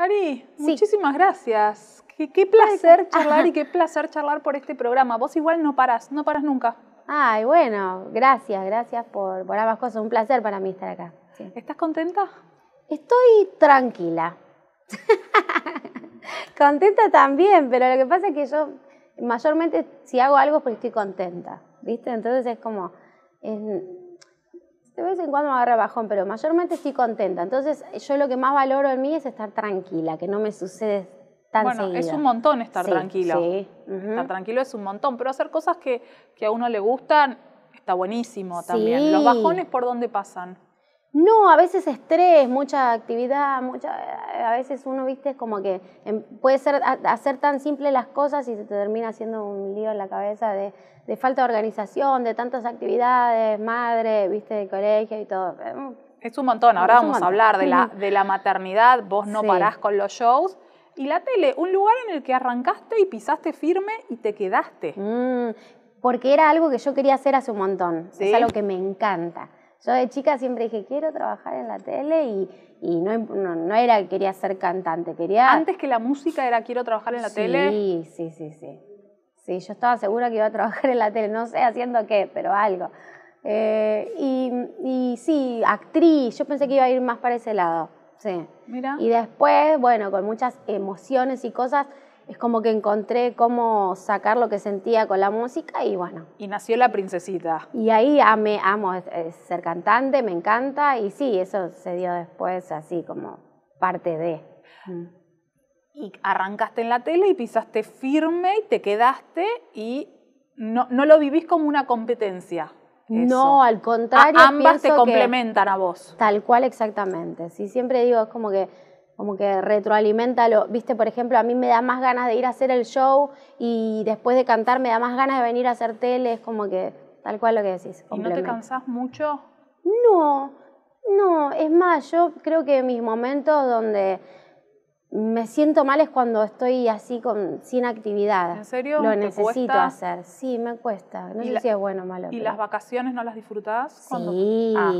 Ari, muchísimas gracias. Qué, placer charlar y qué placer charlar por este programa. Vos igual no paras, no paras nunca. Ay, bueno, gracias, gracias por, por ambas cosas. Un placer para mí estar acá. ¿Estás contenta? Estoy tranquila. contenta también, pero lo que pasa es que yo mayormente si hago algo porque estoy contenta, ¿viste? Entonces es como, de vez en cuando me agarra bajón, pero mayormente estoy contenta. Entonces, yo lo que más valoro en mí es estar tranquila, que no me sucede tan bueno, es un montón estar tranquilo. Sí. Estar tranquilo es un montón, pero hacer cosas que, que a uno le gustan está buenísimo también. ¿Los bajones por dónde pasan? No, a veces estrés, mucha actividad, mucha, eh, a veces uno, viste, es como que em, puede ser hacer tan simple las cosas y se te termina haciendo un lío en la cabeza de, falta de organización, de tantas actividades, madre, viste, de colegio y todo. Eh, mm. Es un montón, ahora vamos a hablar de la, de la maternidad, vos no parás con los shows. Y la tele, un lugar en el que arrancaste y pisaste firme y te quedaste. Mm, porque era algo que yo quería hacer hace un montón, es algo que me encanta. Yo de chica siempre dije, quiero trabajar en la tele y, no, no, era que quería ser cantante, quería... Antes que la música era quiero trabajar en la tele. Sí, sí, sí, sí. Sí, yo estaba segura que iba a trabajar en la tele, no sé haciendo qué, pero algo. Eh, y, y, sí, actriz, yo pensé que iba a ir más para ese lado. Sí. Mira. Y después, bueno, con muchas emociones y cosas, es como que encontré cómo sacar lo que sentía con la música y bueno. Y nació la princesita. Y ahí amé, amo ser cantante, me encanta y sí, eso se dio después así como parte de. Mm. Y arrancaste en la tele y pisaste firme y te quedaste y no, no lo vivís como una competencia. No, al contrario. ambas te complementan a vos. Tal cual, exactamente. Sí, siempre digo, es como que como que retroalimenta lo, viste, por ejemplo, a mí me da más ganas de ir a hacer el show y después de cantar me da más ganas de venir a hacer tele, es como que tal cual lo que decís. ¿Y no te cansás mucho? No, no, es más, yo creo que mis momentos donde me siento mal es cuando estoy así con sin actividad. ¿En serio? Lo necesito hacer. Sí, me cuesta. No sé si es bueno o malo. ¿Y las vacaciones no las disfrutás? Sí, ah.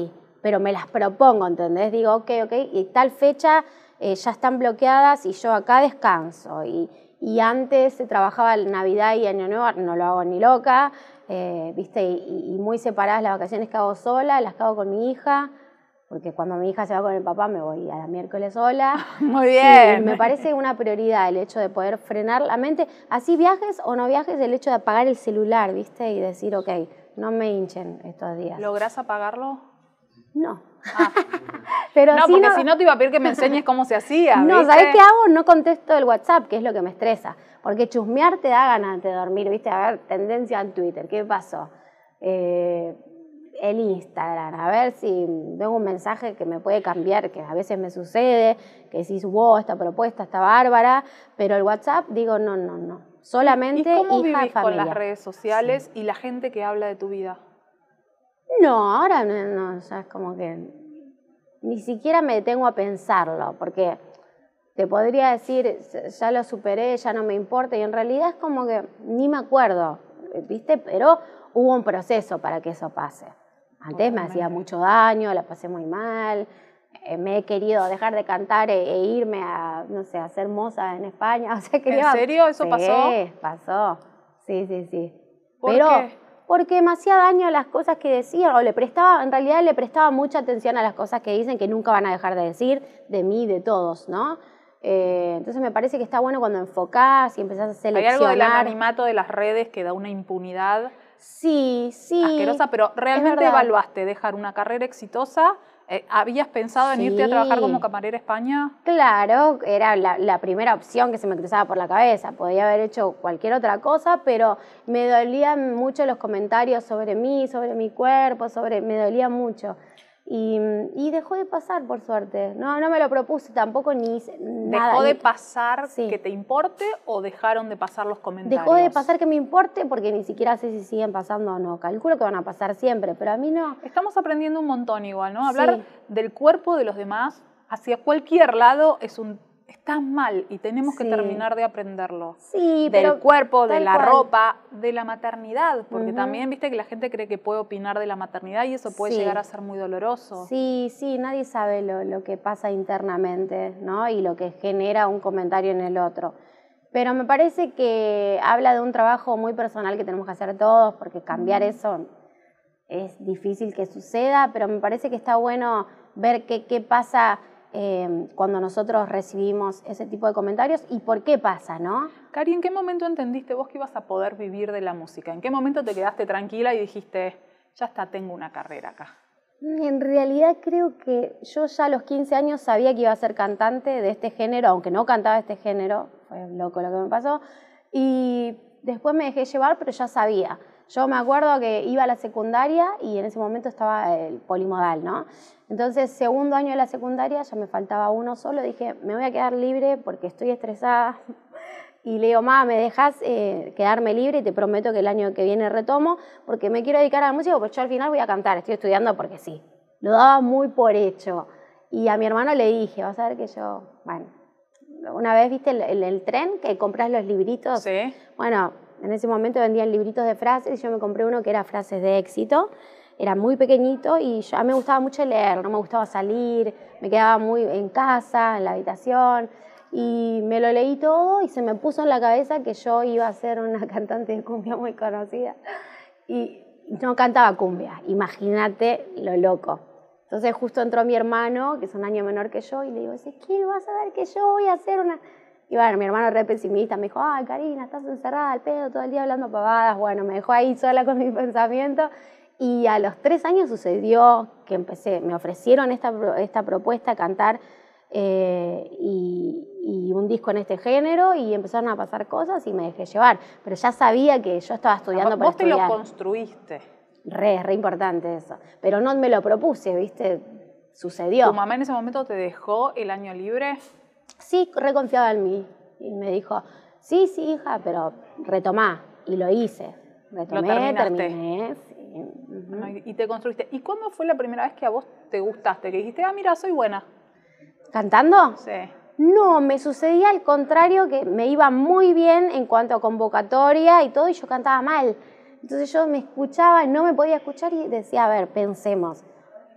pero me las propongo, ¿entendés? Digo, ok, ok, y tal fecha eh, ya están bloqueadas y yo acá descanso. Y, y antes trabajaba Navidad y Año Nuevo, no lo hago ni loca, eh, ¿viste? Y, muy separadas las vacaciones que hago sola, las que hago con mi hija, porque cuando mi hija se va con el papá me voy a la miércoles sola. Muy bien. me parece una prioridad el hecho de poder frenar la mente, así viajes o no viajes, el hecho de apagar el celular, ¿viste? Y decir, ok, no me hinchen estos días. ¿Lográs apagarlo? No. Ah. Pero no, si porque si no te iba a pedir que me enseñes cómo se hacía. No, ¿sabes qué hago? No contesto el WhatsApp, que es lo que me estresa. Porque chusmear te da ganas de dormir, ¿viste? A ver, tendencia en Twitter, ¿qué pasó? Eh, el Instagram, a ver si veo un mensaje que me puede cambiar, que a veces me sucede, que decís, wow, esta propuesta está bárbara, pero el WhatsApp digo, no, no, no, solamente ¿Y cómo con las redes sociales y la gente que habla de tu vida? No, ahora no, ya es como que ni siquiera me detengo a pensarlo, porque te podría decir, ya lo superé, ya no me importa, y en realidad es como que ni me acuerdo, ¿viste? Pero hubo un proceso para que eso pase. Antes me hacía mucho daño, la pasé muy mal, eh, me he querido dejar de cantar e, e, irme a, no sé, a ser moza en España. O sea, quería... ¿En serio eso pasó? Sí, pasó. Sí, sí, sí. ¿Por Pero, qué? porque hacía daño a las cosas que decía o le prestaba, en realidad le prestaba mucha atención a las cosas que dicen que nunca van a dejar de decir, de mí, de todos, ¿no? Eh, entonces me parece que está bueno cuando enfocás y empezás a seleccionar. Hay algo del animato de las redes que da una impunidad. Sí, sí. Asquerosa, pero realmente evaluaste dejar una carrera exitosa eh, ¿Habías pensado en irte a trabajar como camarera a España? Claro, era la, primera opción que se me cruzaba por la cabeza. Podía haber hecho cualquier otra cosa, pero me dolían mucho los comentarios sobre mí, sobre mi cuerpo, sobre me dolía mucho. Y, dejó de pasar, por suerte. No, no me lo propuse tampoco ni hice nada. ¿Dejó de pasar que te importe o dejaron de pasar los comentarios? Dejó de pasar que me importe porque ni siquiera sé si siguen pasando o no. Calculo que van a pasar siempre, pero a mí no. Estamos aprendiendo un montón igual, ¿no? Hablar del cuerpo de los demás hacia cualquier lado es un está mal y tenemos que terminar de aprenderlo. Sí, Del cuerpo, de la ropa, de la maternidad, porque también viste que la gente cree que puede opinar de la maternidad y eso puede llegar a ser muy doloroso. Sí, sí, nadie sabe lo, que pasa internamente, ¿no? Y lo que genera un comentario en el otro. Pero me parece que habla de un trabajo muy personal que tenemos que hacer todos, porque cambiar eso es difícil que suceda, pero me parece que está bueno ver qué pasa Em, cuando nosotros recibimos ese tipo de comentarios y por qué pasa, ¿no? Cari, ¿en qué momento entendiste vos que ibas a poder vivir de la música? ¿En qué momento te quedaste tranquila y dijiste, ya está, tengo una carrera acá? Mm, en realidad creo que yo ya a los 15 años sabía que iba a ser cantante de este género, aunque no cantaba este género, fue loco lo que me pasó, y después me dejé llevar, pero ya sabía. Yo me acuerdo que iba a la secundaria y en ese momento estaba el polimodal, ¿no? Entonces, segundo año de la secundaria, ya me faltaba uno solo, dije, me voy a quedar libre porque estoy estresada. Y le digo, mamá, ¿me dejas eh, quedarme libre? Y te prometo que el año que viene retomo porque me quiero dedicar a la música, porque yo al final voy a cantar, estoy estudiando porque sí. Lo daba muy por hecho. Y a mi hermano le dije, vas a ver que yo, bueno, una vez viste el, el, tren que compras los libritos. Sí. Bueno, en ese momento vendían libritos de frases y yo me compré uno que era frases de éxito. Era muy pequeñito y ya me gustaba mucho leer, no me gustaba salir, me quedaba muy en casa, en la habitación. Y me lo leí todo y se me puso en la cabeza que yo iba a ser una cantante de cumbia muy conocida. Y no cantaba cumbia, imagínate lo loco. Entonces justo entró mi hermano, que es un año menor que yo, y le digo, ¿qué vas a ver que yo voy a hacer una y bueno, mi hermano re pesimista me dijo, ay, Karina, estás encerrada al pedo todo el día hablando pavadas. Bueno, me dejó ahí sola con mi pensamiento. Y a los tres años sucedió que empecé, me ofrecieron esta, esta propuesta, cantar eh, y, un disco en este género y empezaron a pasar cosas y me dejé llevar. Pero ya sabía que yo estaba estudiando para estudiar. Vos te lo construiste. Re, re importante eso. Pero no me lo propuse, ¿viste? Sucedió. ¿Tu mamá en ese momento te dejó el año libre? sí, reconfiaba en mí. Y me dijo, sí, sí, hija, pero retomá. Y lo hice. Retomé, terminé. Y te construiste. ¿Y cuándo fue la primera vez que a vos te gustaste? Que dijiste, ah, mira, soy buena. ¿Cantando? Sí. No, me sucedía al contrario, que me iba muy bien en cuanto a convocatoria y todo, y yo cantaba mal. Entonces yo me escuchaba, no me podía escuchar y decía, a ver, pensemos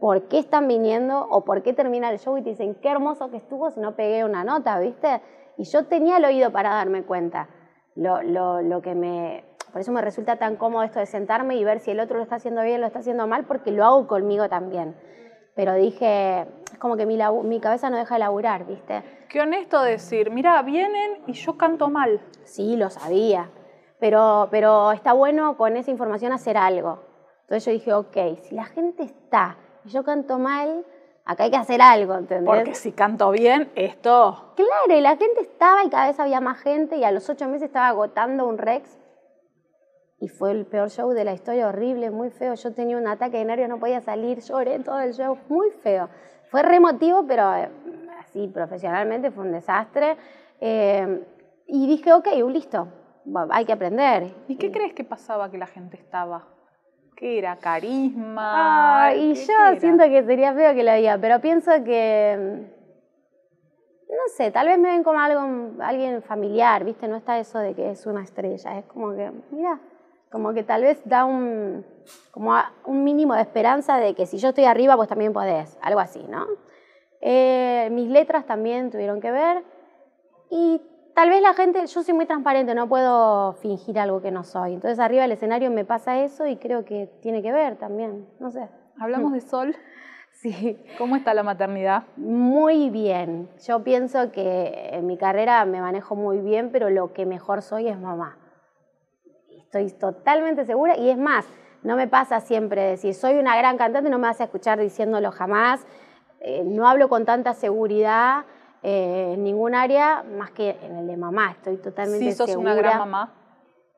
por qué están viniendo o por qué termina el show y te dicen qué hermoso que estuvo si no pegué una nota, ¿viste? Y yo tenía el oído para darme cuenta. Lo, que me. Por eso me resulta tan cómodo esto de sentarme y ver si el otro lo está haciendo bien, o lo está haciendo mal, porque lo hago conmigo también. Pero dije, es como que mi, mi cabeza no deja de laburar, ¿viste? Qué honesto decir, mira, vienen y yo canto mal. Sí, lo sabía. Pero, pero está bueno con esa información hacer algo. Entonces yo dije, ok, si la gente está y yo canto mal, acá hay que hacer algo, ¿entendés? Porque si canto bien, esto... Claro, y la gente estaba y cada vez había más gente y a los ocho meses estaba agotando un Rex y fue el peor show de la historia, horrible, muy feo. Yo tenía un ataque de nervios, no podía salir, lloré todo el show, muy feo. Fue remotivo pero eh, así profesionalmente fue un desastre. Eh, y dije, ok, listo, hay que aprender. ¿Y qué crees que pasaba que la gente estaba? era? ¿Carisma? Ah, y yo siento que sería feo que lo diga, pero pienso que. Mm, no sé, tal vez me ven como algo, mm, alguien familiar, ¿viste? No está eso de que es una estrella, es como que, mira, como que tal vez da un, como un mínimo de esperanza de que si yo estoy arriba, pues también podés, algo así, ¿no? Eh, mis letras también tuvieron que ver y tal vez la gente, yo soy muy transparente, no puedo fingir algo que no soy. Entonces arriba del escenario me pasa eso y creo que tiene que ver también, no sé. Hablamos de sol. Sí. ¿Cómo está la maternidad? Muy bien. Yo pienso que en mi carrera me manejo muy bien, pero lo que mejor soy es mamá. Estoy totalmente segura y es más, no me pasa siempre decir, soy una gran cantante, no me vas a escuchar diciéndolo jamás, eh, no hablo con tanta seguridad eh, en ningún área más que en el de mamá, estoy totalmente segura. sí, sos una gran mamá.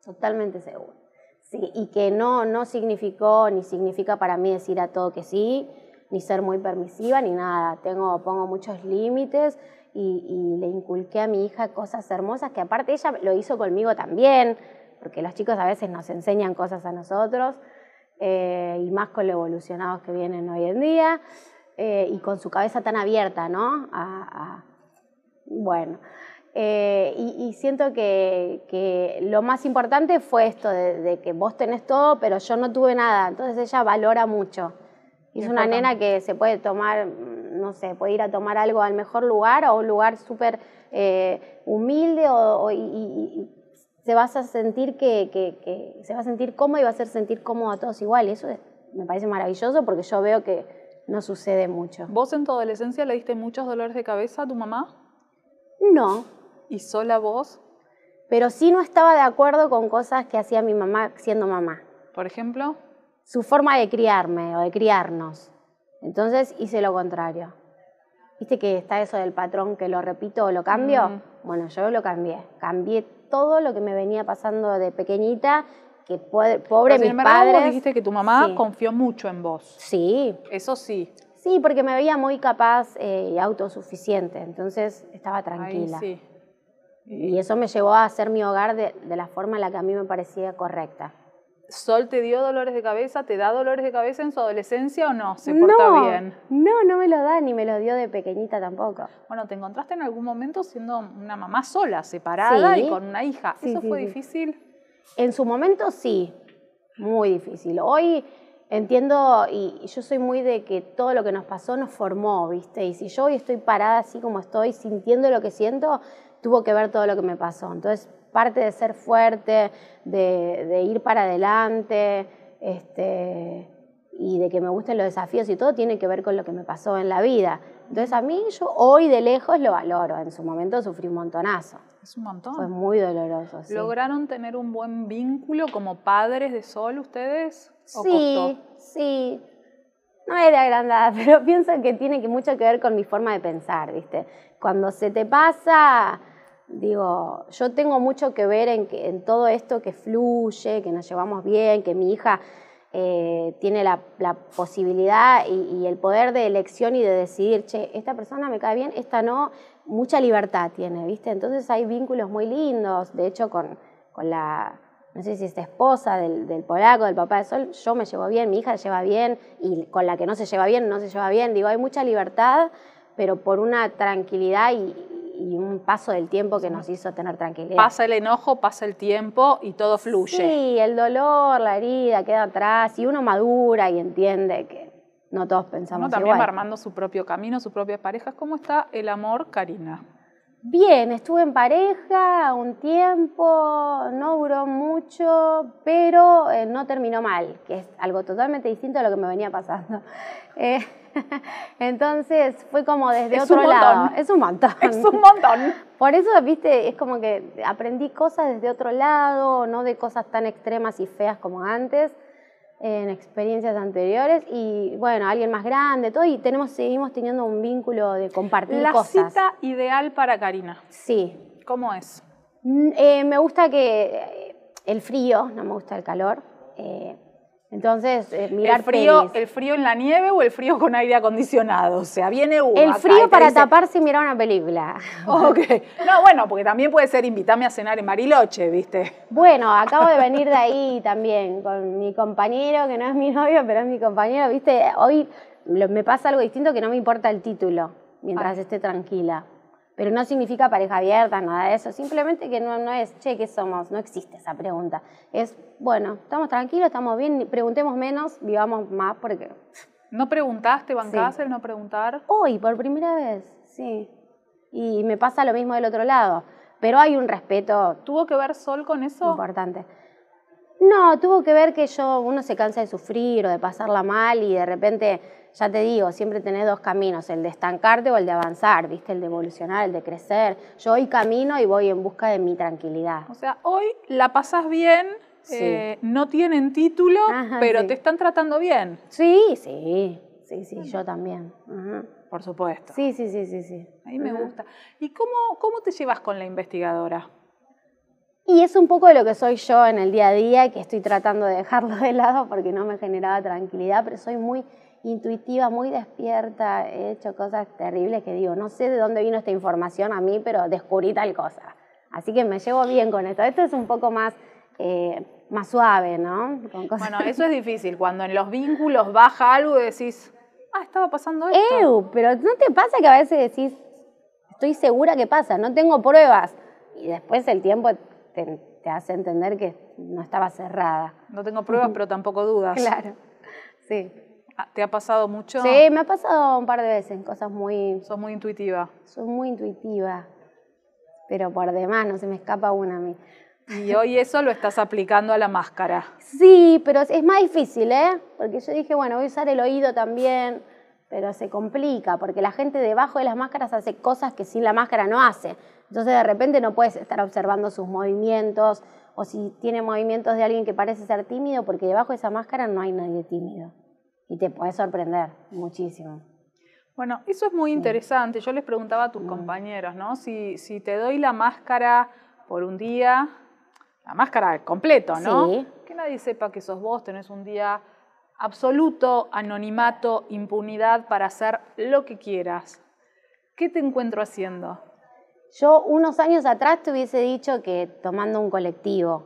Totalmente segura. y que no, no significó ni significa para mí decir a todo que sí, ni ser muy permisiva, ni nada. Tengo, pongo muchos límites y, le inculqué a mi hija cosas hermosas que aparte ella lo hizo conmigo también, porque los chicos a veces nos enseñan cosas a nosotros. Eh, y más con los evolucionados que vienen hoy en día, eh, y con su cabeza tan abierta, ¿no? a, bueno, eh, y, siento que, lo más importante fue esto, de, que vos tenés todo, pero yo no tuve nada. Entonces ella valora mucho. es una nena que se puede tomar, mm, no sé, puede ir a tomar algo al mejor lugar o un lugar súper eh, humilde y, se vas a sentir que, se va a sentir cómodo y va a hacer sentir cómodo a todos igual. eso me parece maravilloso porque yo veo que no sucede mucho. ¿Vos en tu adolescencia le diste muchos dolores de cabeza a tu mamá? No. ¿Y sola voz? Pero sí no estaba de acuerdo con cosas que hacía mi mamá siendo mamá. ¿Por ejemplo? Su forma de criarme o de criarnos. Entonces hice lo contrario. ¿Viste que está eso del patrón que lo repito o lo cambio? Bueno, yo lo cambié. Cambié todo lo que me venía pasando de pequeñita, que pobre, pobre Pero, mis dijiste que tu mamá confió mucho en vos. Sí. Eso sí. Sí, porque me veía muy capaz y eh, autosuficiente, entonces estaba tranquila. Ahí sí. Y eso me llevó a hacer mi hogar de, la forma en la que a mí me parecía correcta. ¿Sol te dio dolores de cabeza? ¿Te da dolores de cabeza en su adolescencia o no? ¿Se porta bien? No, no me lo da, ni me lo dio de pequeñita tampoco. Bueno, te encontraste en algún momento siendo una mamá sola, separada y con una hija. ¿Eso fue difícil? En su momento sí, muy difícil. Hoy entiendo y, yo soy muy de que todo lo que nos pasó nos formó, ¿viste? Y si yo hoy estoy parada así como estoy, sintiendo lo que siento, tuvo que ver todo lo que me pasó. Entonces, parte de ser fuerte, de, de ir para adelante, este, y de que me gusten los desafíos y todo tiene que ver con lo que me pasó en la vida. Entonces a mí yo hoy de lejos lo valoro, en su momento sufrí un montonazo. Es un montón. Fue muy doloroso. ¿Lograron tener un buen vínculo como padres de sol ustedes? sí, sí. No es de agrandada, pero pienso que tiene mucho que ver con mi forma de pensar, ¿viste? Cuando se te pasa, digo, yo tengo mucho que ver en todo esto que fluye, que nos llevamos bien, que mi hija eh, tiene la, posibilidad y, el poder de elección y de decidir, che, esta persona me cae bien, esta no, mucha libertad tiene, ¿viste? Entonces hay vínculos muy lindos, de hecho con, con la, no sé si es esposa del, polaco, del papá de Sol, yo me llevo bien, mi hija se lleva bien, y con la que no se lleva bien, no se lleva bien, digo, hay mucha libertad, pero por una tranquilidad y, y un paso del tiempo que nos hizo tener tranquilidad. Pasa el enojo, pasa el tiempo y todo fluye. Sí, el dolor, la herida queda atrás y uno madura y entiende que no todos pensamos uno también armando su propio camino, sus propias parejas. ¿Cómo está el amor, Karina? Bien, estuve en pareja un tiempo, no duró mucho, pero eh, no terminó mal, que es algo totalmente distinto a lo que me venía pasando. Eh, Entonces fue como desde otro lado. Es un montón. Es un montón. Por eso, viste, es como que aprendí cosas desde otro lado, no de cosas tan extremas y feas como antes, en experiencias anteriores. Y bueno, alguien más grande, todo, y tenemos, seguimos teniendo un vínculo de compartir La cosas. La cita ideal para Karina. Sí. ¿Cómo es? Mm, eh, me gusta que eh, el frío, no me gusta el calor. Eh, entonces, eh, mirar el frío, ¿El frío en la nieve o el frío con aire acondicionado? O sea, viene uno El frío para taparse y mirar una película. Ok. No, bueno, porque también puede ser invitarme a cenar en Mariloche, ¿viste? Bueno, acabo de venir de ahí también con mi compañero, que no es mi novio, pero es mi compañero, ¿viste? Hoy me pasa algo distinto que no me importa el título mientras ah. esté tranquila pero no significa pareja abierta, nada de eso, simplemente que no, no es, che, ¿qué somos? No existe esa pregunta. Es, bueno, estamos tranquilos, estamos bien, preguntemos menos, vivamos más, porque... ¿No preguntaste, Van sí. no preguntar? Hoy, por primera vez, sí. Y me pasa lo mismo del otro lado, pero hay un respeto. ¿Tuvo que ver Sol con eso? Importante. No, tuvo que ver que yo, uno se cansa de sufrir o de pasarla mal y de repente, ya te digo, siempre tenés dos caminos, el de estancarte o el de avanzar, ¿viste? El de evolucionar, el de crecer. Yo hoy camino y voy en busca de mi tranquilidad. O sea, hoy la pasas bien, eh, no tienen título, pero te están tratando bien. Sí, sí, sí, sí, yo también. Por supuesto. Sí, sí, sí, sí, sí. Ahí me gusta. ¿Y cómo, cómo te llevas con la investigadora? Y es un poco de lo que soy yo en el día a día, que estoy tratando de dejarlo de lado porque no me generaba tranquilidad, pero soy muy intuitiva, muy despierta, he hecho cosas terribles que digo, no sé de dónde vino esta información a mí, pero descubrí tal cosa. Así que me llevo bien con esto. Esto es un poco más... Eh, más suave, ¿no? Bueno, eso es difícil, cuando en los vínculos baja algo y decís, ah, estaba pasando esto. pero ¿no te pasa que a veces decís, estoy segura que pasa, no tengo pruebas? Y después el tiempo te, hace entender que no estaba cerrada. No tengo pruebas, pero tampoco dudas. Claro, sí. Ah, ¿Te ha pasado mucho? Sí, me ha pasado un par de veces, cosas muy... Sos muy intuitiva. Son muy intuitiva, pero por demás, no se me escapa una a mí. Y hoy eso lo estás aplicando a la máscara. Sí, pero es más difícil, ¿eh? Porque yo dije, bueno, voy a usar el oído también, pero se complica, porque la gente debajo de las máscaras hace cosas que sin la máscara no hace. Entonces de repente no puedes estar observando sus movimientos o si tiene movimientos de alguien que parece ser tímido, porque debajo de esa máscara no hay nadie tímido. Y te puede sorprender muchísimo. Bueno, eso es muy interesante. Yo les preguntaba a tus mm. compañeros, ¿no? Si, si te doy la máscara por un día, la máscara completo, ¿no? Que nadie sepa que sos vos, tenés un día absoluto, anonimato, impunidad para hacer lo que quieras. ¿Qué te encuentro haciendo? Yo unos años atrás te hubiese dicho que tomando un colectivo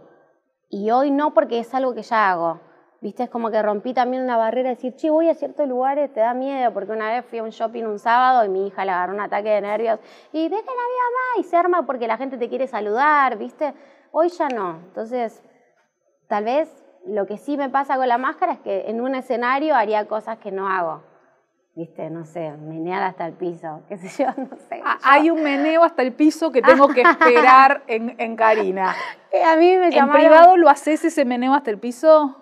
y hoy no porque es algo que ya hago. Viste, es como que rompí también una barrera de decir, che, voy a ciertos lugares, te da miedo, porque una vez fui a un shopping un sábado y mi hija le agarró un ataque de nervios y deja la vida más y se arma porque la gente te quiere saludar, viste. Hoy ya no. Entonces, tal vez lo que sí me pasa con la máscara es que en un escenario haría cosas que no hago viste, no sé, menear hasta el piso, qué sé yo, no sé. Ah, hay un meneo hasta el piso que tengo que esperar en, Karina. Eh, a ¿En privado lo haces ese meneo hasta el piso?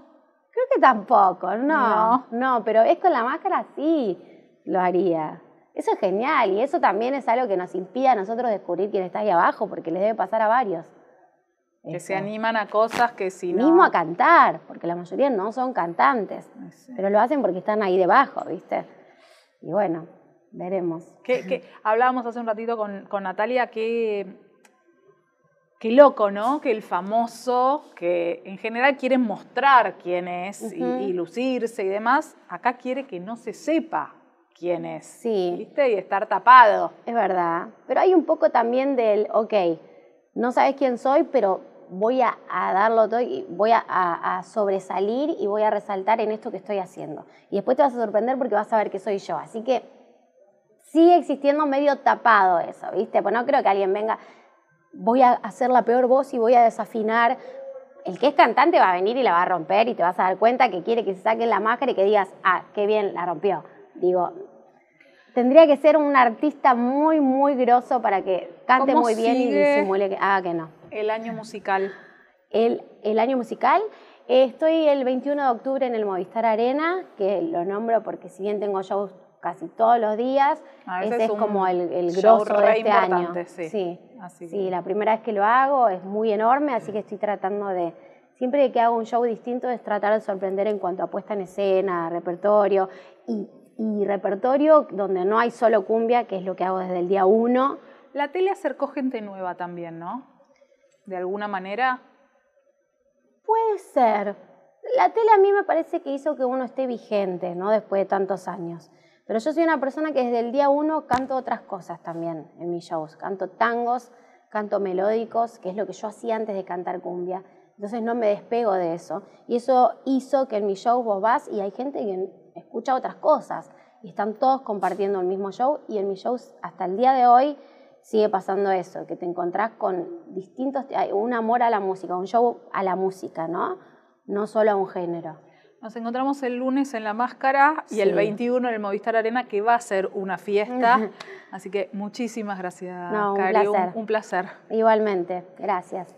Creo que tampoco, no, no, pero es con la máscara sí lo haría. Eso es genial y eso también es algo que nos impide a nosotros descubrir quién está ahí abajo, porque les debe pasar a varios. Que se animan a cosas que si Mismo no... Mismo a cantar, porque la mayoría no son cantantes, pero lo hacen porque están ahí debajo, ¿viste? y bueno, veremos. Que, hablábamos hace un ratito con, Natalia que Qué loco, ¿no? Que el famoso, que en general quiere mostrar quién es y, lucirse y demás, acá quiere que no se sepa quién es. Sí. Y estar tapado. Es verdad. Pero hay un poco también del, ok, no sabes quién soy, pero voy a, darlo todo y voy a, sobresalir y voy a resaltar en esto que estoy haciendo. Y después te vas a sorprender porque vas a ver que soy yo. Así que sigue existiendo medio tapado eso, ¿viste? Pues no creo que alguien venga, voy a hacer la peor voz y voy a desafinar. El que es cantante va a venir y la va a romper y te vas a dar cuenta que quiere que se saque la máscara y que digas, ah, qué bien, la rompió. Digo, tendría que ser un artista muy, muy grosso para que cante muy bien y disimule, que, ah, que no. El año musical. El, el año musical. Eh, estoy el 21 de octubre en el Movistar Arena, que lo nombro porque si bien tengo shows casi todos los días, ah, ese, es, como el, el grosso de este año. Sí, la primera vez que lo hago es muy enorme, así que estoy tratando de, siempre que hago un show distinto es tratar de sorprender en cuanto a puesta en escena, repertorio y, y repertorio donde no hay solo cumbia, que es lo que hago desde el día uno. La tele acercó gente nueva también, ¿no? de alguna manera? Puede ser. La tele a mí me parece que hizo que uno esté vigente, ¿no? Después de tantos años. Pero yo soy una persona que desde el día uno canto otras cosas también en mis shows. Canto tangos, canto melódicos, que es lo que yo hacía antes de cantar cumbia. Entonces no me despego de eso. Y eso hizo que en mi show vos vas y hay gente que escucha otras cosas. Y están todos compartiendo el mismo show. Y en mis shows hasta el día de hoy sigue pasando eso, que te encontrás con distintos, un amor a la música, un show a la música, ¿no? No solo a un género. Nos encontramos el lunes en La Máscara y el 21 en el Movistar Arena, que va a ser una fiesta. Así que muchísimas gracias, no, un, un placer. Igualmente, gracias.